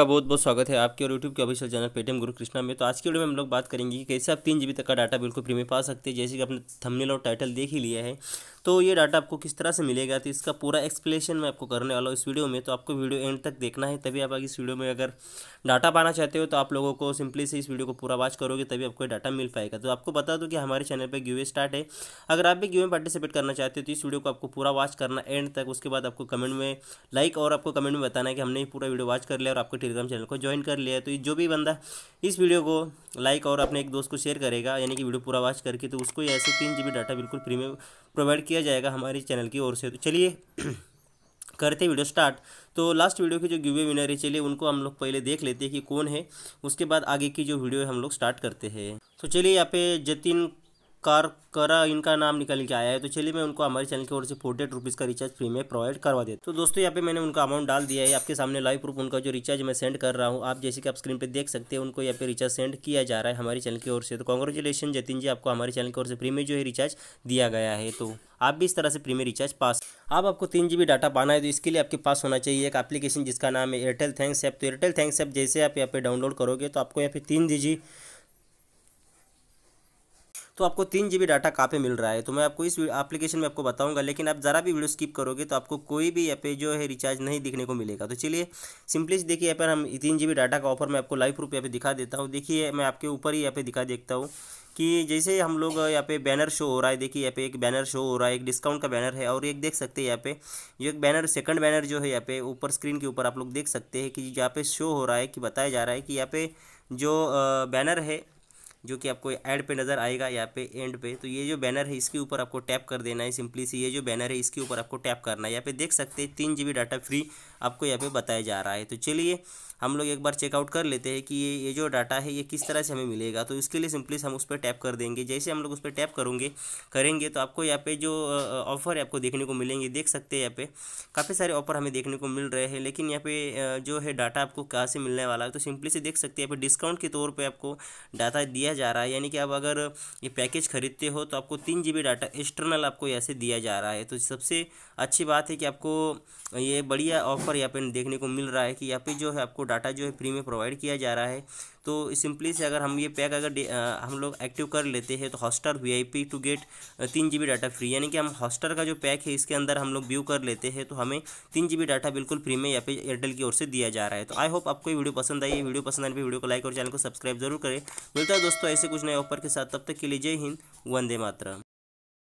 का बहुत बहुत स्वागत है आपके और यूट्यूब के ऑफिशियल चैनल पेटीएम गुरु कृष्णा में तो आज की वीडियो में हम लोग बात करेंगे कि कैसे आप तीन जी तक का डाटा बिल्कुल फ्री में पा सकते हैं जैसे कि आपने थंबनेल और टाइटल देख ही लिया है तो ये डाटा आपको किस तरह से मिलेगा तो इसका पूरा एक्सप्लेनेशन मैं आपको करने वाला हूँ इस वीडियो में तो आपको वीडियो एंड तक देखना है तभी आप इस वीडियो में अगर डाटा पाना चाहते हो तो आप लोगों को सिंपली से इस वीडियो को पूरा वॉच करोगे तभी आपको डाटा मिल पाएगा तो आपको बता दूँ कि हमारे चैनल पर ग्यू स्टार्ट है अगर आप भी ग्यू में पार्टिसिपेट करना चाहते हो तो इस वीडियो को आपको पूरा वॉच करना एंड तक उसके बाद आपको कमेंट में लाइक और आपको कमेंट में बताना है कि हमने पूरा वीडियो वॉच कर लिया और आपके टेलीग्राम चैनल को ज्वाइन कर लिया तो जो भी बंदा इस वीडियो को लाइक और अपने एक दोस्त को शेयर करेगा यानी कि वीडियो पूरा वॉच करके तो उसको ऐसे तीन जी डाटा बिल्कुल फ्री में प्रोवाइड किया किया जाएगा हमारे चैनल की ओर से तो चलिए करते वीडियो स्टार्ट तो लास्ट वीडियो के जो गिवे विनर है चलिए उनको हम लोग पहले देख लेते हैं कि कौन है उसके बाद आगे की जो वीडियो है हम लोग स्टार्ट करते हैं तो चलिए यहाँ पे जतिन कर करा इनका नाम निकल के आया है तो चलिए मैं उनको हमारे चैनल की ओर से फोर्टी एट रुपीज़ का रिचार्ज फ्री में प्रोवाइड करवा देता तो दोस्तों यहाँ पे मैंने उनका अमाउंट डाल दिया है आपके सामने लाइव प्रूफ उनका जो रिचार्ज मैं सेंड कर रहा हूँ आप जैसे कि आप स्क्रीन पर देख सकते हैं उनको यहाँ पे रिचार्ज सेंड किया जा रहा है हमारे चैनल की ओर से तो कॉन्ग्रेचुलेशन जतिन जी आपको हमारे चैनल की ओर से फ्री में जो है रिचार्ज दिया गया है तो आप भी इस तरह से प्रीमियर रिचार्ज पास आप आपको तीन जी डाटा पाना है तो इसके लिए आपके पास होना चाहिए एक एप्लीकेशन जिसका नाम है एयरटेल थैंक्स ऐप तो एयरटेल थैंक्स ऐप जैसे आप यहाँ पे डाउनलोड करोगे तो आपको यहाँ पे तीन जी तो आपको तीन जी डाटा कहाँ पे मिल रहा है तो मैं आपको इस एप्लीकेशन में आपको बताऊँगा लेकिन आप ज़रा भी वीडियो स्किप करोगे तो आपको कोई भी यहाँ पे जो है रिचार्ज नहीं दिखने को मिलेगा तो चलिए सिंपली देखिए यहाँ पर हम तीन जी डाटा का ऑफर मैं आपको लाइव प्रूफ यहाँ पे दिखा देता हूँ देखिए मैं आपके ऊपर ही यहाँ पे दिखा देखता हूँ कि जैसे हम लोग यहाँ पे बैनर शो हो रहा है देखिए यहाँ पे एक बैनर शो हो रहा है एक डिस्काउंट का बैनर है और एक देख सकते हैं यहाँ पे ये एक बैनर सेकंड बैनर जो है यहाँ पे ऊपर स्क्रीन के ऊपर आप लोग देख सकते हैं कि यहाँ पे शो हो रहा है कि बताया जा रहा है कि यहाँ पे जो बैनर है जो कि आपको ऐड पे नज़र आएगा यहाँ पे एंड पे तो ये जो बैनर है इसके ऊपर आपको टैप कर देना है सिंपली सी ये जो बैनर है इसके ऊपर आपको टैप करना है यहाँ पे देख सकते हैं तीन जी डाटा फ्री आपको यहाँ पे बताया जा रहा है तो चलिए हम लोग एक बार चेकआउट कर लेते हैं कि ये ये जो डाटा है ये किस तरह से हमें मिलेगा तो इसके लिए सिंपली हम उस पर टैप कर देंगे जैसे हम लोग उस पर टैप करेंगे करेंगे तो आपको यहाँ पे जो ऑफ़र है आपको देखने को मिलेंगे देख सकते हैं यहाँ पे काफ़ी सारे ऑफ़र हमें देखने को मिल रहे हैं लेकिन यहाँ पे जो है डाटा आपको कहाँ से मिलने वाला है तो सिंपली से देख सकते हैं यहाँ पे डिस्काउंट के तौर पर आपको डाटा दिया जा रहा है यानी कि आप अगर ये पैकेज खरीदते हो तो आपको तीन जी डाटा एक्सटर्नल आपको ऐसे दिया जा रहा है तो सबसे अच्छी बात है कि आपको ये बढ़िया ऑफर यहाँ पे देखने को मिल रहा है कि यहाँ पे जो है आपको डाटा जो है फ्री में प्रोवाइड किया जा रहा है तो सिंपली से अगर हम ये पैक अगर आ, हम लोग एक्टिव कर लेते हैं तो Hotstar V I to get तीन जी बी डाटा फ्री यानी कि हम हॉस्टार का जो पैक है इसके अंदर हम लोग व्यू कर लेते हैं तो हमें तीन जी डाटा बिल्कुल फ्री में यहाँ पे एयरटेल की ओर से दिया जा रहा है तो आई होप आपको ये वीडियो पसंद आई वीडियो पसंद आने पर वीडियो को लाइक और चैनल को सब्सक्राइब जरूर करें मिलता है दोस्तों दोस्तों ऐसे कुछ नए ऑफर के साथ तब तक के लिए जय हिंद वंदे मातरम